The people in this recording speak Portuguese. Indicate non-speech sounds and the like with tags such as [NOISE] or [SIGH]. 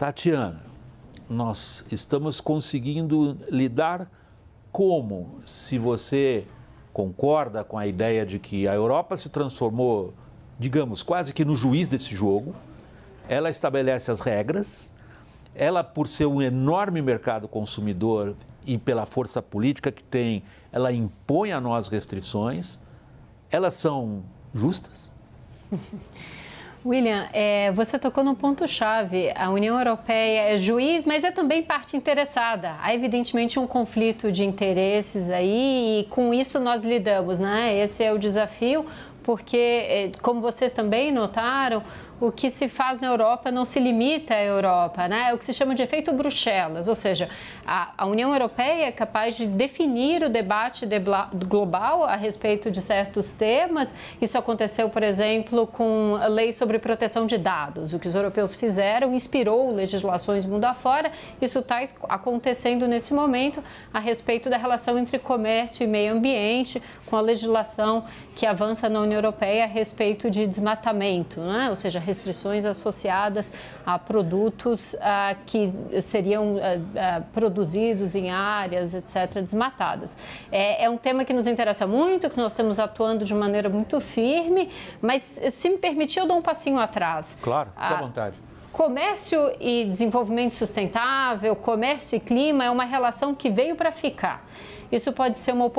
Tatiana, nós estamos conseguindo lidar como se você concorda com a ideia de que a Europa se transformou, digamos, quase que no juiz desse jogo. Ela estabelece as regras, ela, por ser um enorme mercado consumidor e pela força política que tem, ela impõe a nós restrições. Elas são justas? [LAUGHS] William, é, você tocou num ponto-chave. A União Europeia é juiz, mas é também parte interessada. Há, evidentemente, um conflito de interesses aí e com isso nós lidamos, né? Esse é o desafio porque, eh, como vocês também notaram, o que se faz na Europa não se limita à Europa, né? É o que se chama de efeito Bruxelas, ou seja, a, a União Europeia é capaz de definir o debate de, global a respeito de certos temas. Isso aconteceu, por exemplo, com a lei sobre proteção de dados. O que os europeus fizeram inspirou legislações mundo afora. Isso está acontecendo nesse momento a respeito da relação entre comércio e meio ambiente, com a legislação que avança na União Europeia a respeito de desmatamento, né? ou seja, restrições associadas a produtos ah, que seriam ah, ah produzidos em áreas, etc., desmatadas. É, é, um tema que nos interessa muito, que nós estamos atuando de maneira muito firme, mas se me permitir, eu dou um passinho atrás. Claro, fica à ah, vontade. Comércio e desenvolvimento sustentável, comércio e clima é uma relação que veio para ficar. Isso pode ser uma oportunidade